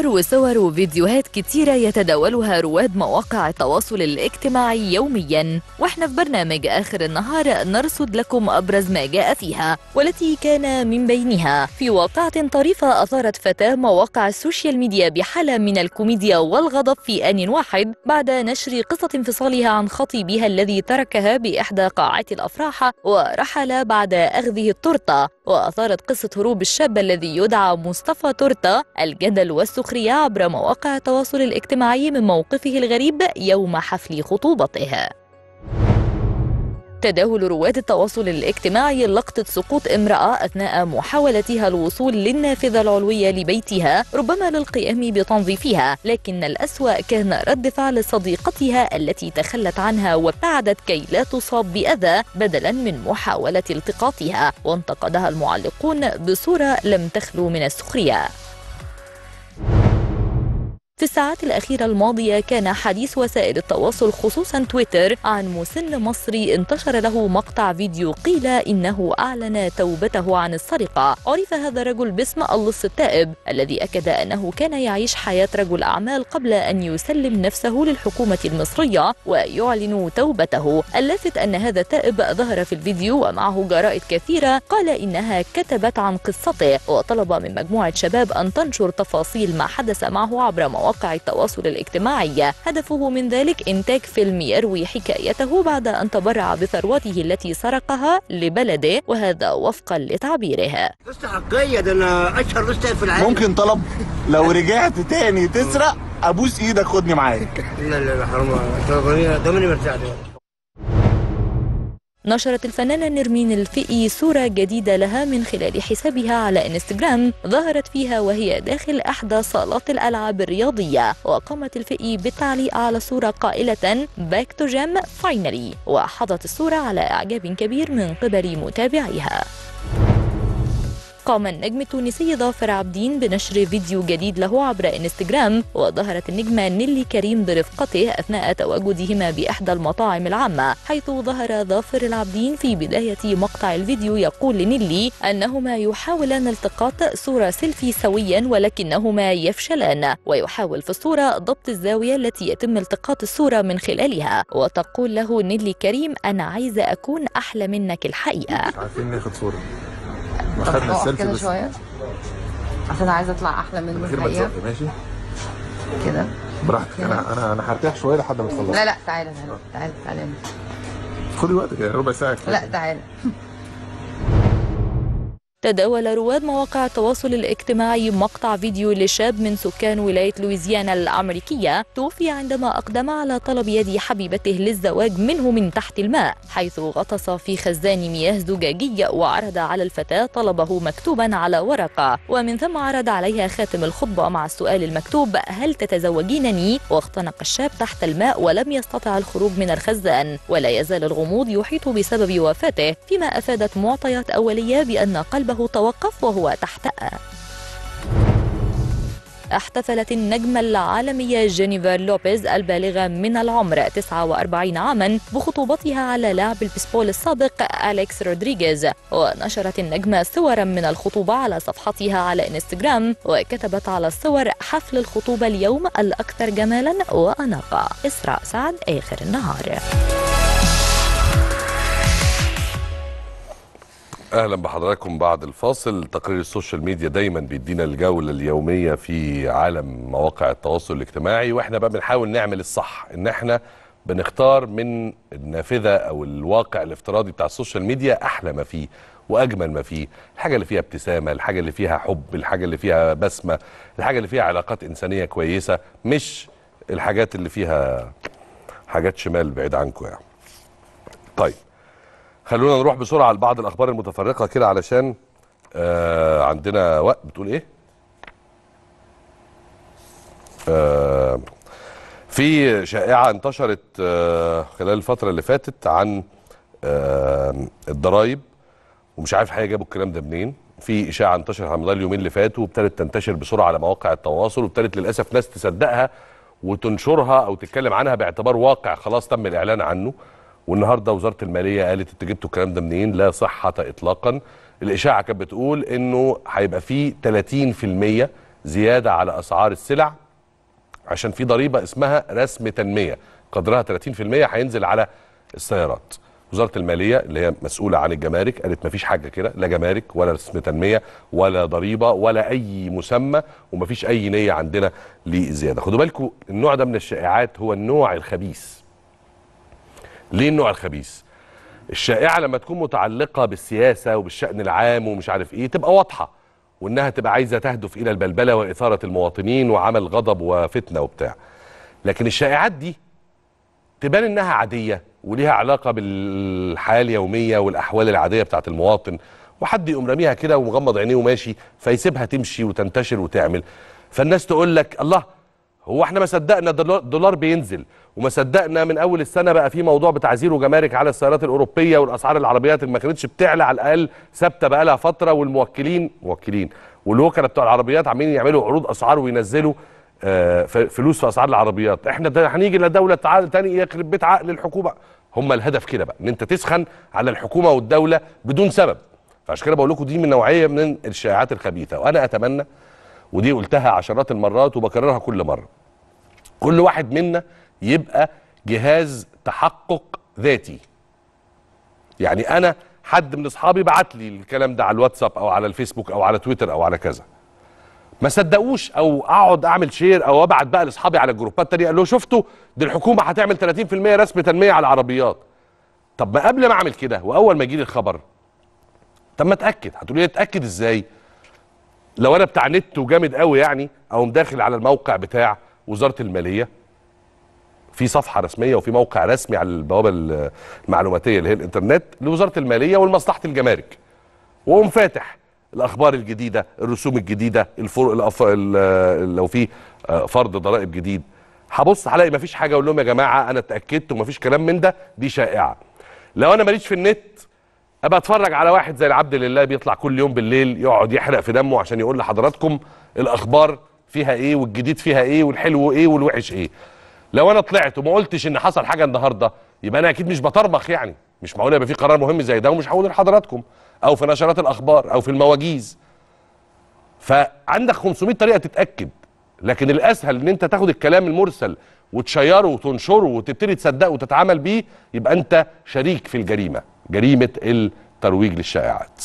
صور وصور وفيديوهات كتيرة يتداولها رواد مواقع التواصل الاجتماعي يوميا واحنا في برنامج آخر النهار نرصد لكم أبرز ما جاء فيها والتي كان من بينها في واقعة طريفة أثارت فتاة مواقع السوشيال ميديا بحالة من الكوميديا والغضب في آن واحد بعد نشر قصة انفصالها عن خطيبها الذي تركها بإحدى قاعات الأفراح ورحل بعد أخذه التورتة وأثارت قصة هروب الشاب الذي يدعى مصطفى تورتة الجدل والسخرية سخرية عبر مواقع التواصل الاجتماعي من موقفه الغريب يوم حفل خطوبته تداول رواد التواصل الاجتماعي لقطة سقوط امرأة أثناء محاولتها الوصول للنافذة العلوية لبيتها ربما للقيام بتنظيفها لكن الأسوأ كان رد فعل صديقتها التي تخلت عنها وابتعدت كي لا تصاب بأذى بدلا من محاولة التقاطها وانتقدها المعلقون بصورة لم تخلو من السخرية في الساعات الأخيرة الماضية كان حديث وسائل التواصل خصوصا تويتر عن مسن مصري انتشر له مقطع فيديو قيل إنه أعلن توبته عن السرقة عرف هذا الرجل باسم اللص التائب الذي أكد أنه كان يعيش حياة رجل أعمال قبل أن يسلم نفسه للحكومة المصرية ويعلن توبته اللافت أن هذا التائب ظهر في الفيديو ومعه جرائد كثيرة قال إنها كتبت عن قصته وطلب من مجموعة شباب أن تنشر تفاصيل ما حدث معه عبر مواقع مواقع التواصل الاجتماعي هدفه من ذلك إنتاج فيلم يروي حكايته بعد أن تبرع بثروته التي سرقها لبلده وهذا وفقا لتعبيره أنا أشهر في العالم ممكن طلب لو رجعت تاني تسرق ابوس ايدك خدني معاك لا لا لا حرام ده مني مرتاح نشرت الفنانة نرمين الفقي صورة جديدة لها من خلال حسابها على انستجرام ظهرت فيها وهي داخل إحدى صالات الألعاب الرياضية وقامت الفقي بالتعليق على الصورة قائلة باك تو جيم فاينلي وحظت الصورة على إعجاب كبير من قبل متابعيها قام النجم التونسي ظافر عابدين بنشر فيديو جديد له عبر انستجرام وظهرت النجمة نيلي كريم برفقته أثناء تواجدهما بإحدى المطاعم العامة حيث ظهر ظافر العابدين في بداية مقطع الفيديو يقول لنيلي أنهما يحاولان التقاط صورة سيلفي سويا ولكنهما يفشلان ويحاول في الصورة ضبط الزاوية التي يتم التقاط الصورة من خلالها وتقول له نيلي كريم أنا عايزة أكون أحلى منك الحقيقة عارفين ناخد صورة ما خدنا السيلفي بس شويه عشان عايزه اطلع احلى من الحقيقه ماشي كده براحتك انا انا انا هرتاح شويه لحد ما تخلص لا لا تعالى تعالى تعالى تعالى خدي وقتك ربع ساعه كده لا تعالى تداول رواد مواقع التواصل الاجتماعي مقطع فيديو لشاب من سكان ولاية لويزيانا الأمريكية توفي عندما أقدم على طلب يد حبيبته للزواج منه من تحت الماء حيث غطس في خزان مياه زجاجية وعرض على الفتاة طلبه مكتوبا على ورقة ومن ثم عرض عليها خاتم الخطبة مع السؤال المكتوب هل تتزوجينني واختنق الشاب تحت الماء ولم يستطع الخروج من الخزان ولا يزال الغموض يحيط بسبب وفاته فيما أفادت معطيات أولية بأن قلب قلبه توقف وهو تحتها احتفلت النجمة العالمية جينيفر لوبيز البالغة من العمر 49 عاما بخطوبتها على لاعب البيسبول السابق أليكس رودريغيز ونشرت النجمة صورا من الخطوبة على صفحتها على إنستغرام وكتبت على الصور حفل الخطوبة اليوم الأكثر جمالا وأناقة إسراء سعد آخر النهار اهلا بحضراتكم بعد الفاصل تقرير السوشيال ميديا دايما بيدينا الجوله اليوميه في عالم مواقع التواصل الاجتماعي واحنا بقى بنحاول نعمل الصح ان احنا بنختار من النافذه او الواقع الافتراضي بتاع السوشيال ميديا احلى ما فيه واجمل ما فيه الحاجه اللي فيها ابتسامه الحاجه اللي فيها حب الحاجه اللي فيها بسمه الحاجه اللي فيها علاقات انسانيه كويسه مش الحاجات اللي فيها حاجات شمال بعيد عنكم يعني طيب خلونا نروح بسرعه لبعض الاخبار المتفرقه كده علشان آه عندنا وقت بتقول ايه آه في شائعه انتشرت آه خلال الفتره اللي فاتت عن آه الضرايب ومش عارف حاجه جابوا الكلام ده منين في اشاعه انتشرت على مدار اليومين اللي فاتوا وابتدت تنتشر بسرعه على مواقع التواصل وابتدت للاسف ناس تصدقها وتنشرها او تتكلم عنها باعتبار واقع خلاص تم الاعلان عنه والنهارده وزاره الماليه قالت انت جبتوا الكلام ده منين؟ لا صحه اطلاقا. الاشاعه كانت بتقول انه هيبقى في 30% زياده على اسعار السلع عشان في ضريبه اسمها رسم تنميه قدرها 30% هينزل على السيارات. وزاره الماليه اللي هي مسؤوله عن الجمارك قالت مفيش حاجه كده لا جمارك ولا رسم تنميه ولا ضريبه ولا اي مسمى ومفيش اي نيه عندنا لزياده خدوا بالكم النوع ده من الشائعات هو النوع الخبيث ليه النوع الخبيث الشائعه لما تكون متعلقه بالسياسه وبالشان العام ومش عارف ايه تبقى واضحه وانها تبقى عايزه تهدف الى البلبله واثاره المواطنين وعمل غضب وفتنه وبتاع لكن الشائعات دي تبان انها عاديه وليها علاقه بالحياه اليوميه والاحوال العاديه بتاعت المواطن وحد يقوم راميها كده ومغمض عينيه وماشي فيسيبها تمشي وتنتشر وتعمل فالناس تقول لك الله هو احنا ما صدقنا الدولار بينزل وما صدقنا من اول السنه بقى في موضوع بتاع زيرو جمارك على السيارات الاوروبيه والاسعار العربيات اللي ما كانتش بتعلى على الاقل ثابته بقى لها فتره والموكلين موكلين والوكلاء بتوع العربيات عاملين يعملوا عروض اسعار وينزلوا آه، فلوس في اسعار العربيات احنا هنيجي لدوله تاني يخرب بيت عقل الحكومه هم الهدف كده بقى ان انت تسخن على الحكومه والدوله بدون سبب فعشان كده بقول لكم دي من نوعيه من الشائعات الخبيثه وانا اتمنى ودي قلتها عشرات المرات وبكررها كل مره كل واحد منا يبقى جهاز تحقق ذاتي يعني انا حد من اصحابي بعت لي الكلام ده على الواتساب او على الفيسبوك او على تويتر او على كذا ما صدقوش او اقعد اعمل شير او ابعت بقى لاصحابي على الجروبات التانية قال له شفتوا دي الحكومه هتعمل 30% رسم تنميه على العربيات طب ما قبل ما اعمل كده واول ما يجي لي الخبر طب ما اتاكد هتقولي اتاكد ازاي لو انا بتاع نت وجامد قوي يعني اقوم داخل على الموقع بتاع وزاره الماليه في صفحه رسميه وفي موقع رسمي على البوابه المعلوماتيه اللي هي الانترنت لوزاره الماليه ولمصلحه الجمارك واقوم فاتح الاخبار الجديده الرسوم الجديده الفر... الأف... لو في آه، فرض ضرائب جديد هبص هلاقي مفيش حاجه اقول لهم يا جماعه انا اتاكدت ومفيش كلام من ده دي شائعه لو انا ماليش في النت ابقى اتفرج على واحد زي العبد لله بيطلع كل يوم بالليل يقعد يحرق في دمه عشان يقول لحضراتكم الاخبار فيها ايه والجديد فيها ايه والحلو ايه والوحش ايه لو انا طلعت وما قلتش ان حصل حاجه النهارده يبقى انا اكيد مش بطربخ يعني مش معقول يبقى في قرار مهم زي ده ومش هقول لحضراتكم او في نشرات الاخبار او في المواجيز فعندك 500 طريقه تتاكد لكن الاسهل ان انت تاخد الكلام المرسل وتشيره وتنشره وتبتدي تصدقه وتتعامل بيه يبقى انت شريك في الجريمه جريمه الترويج للشائعات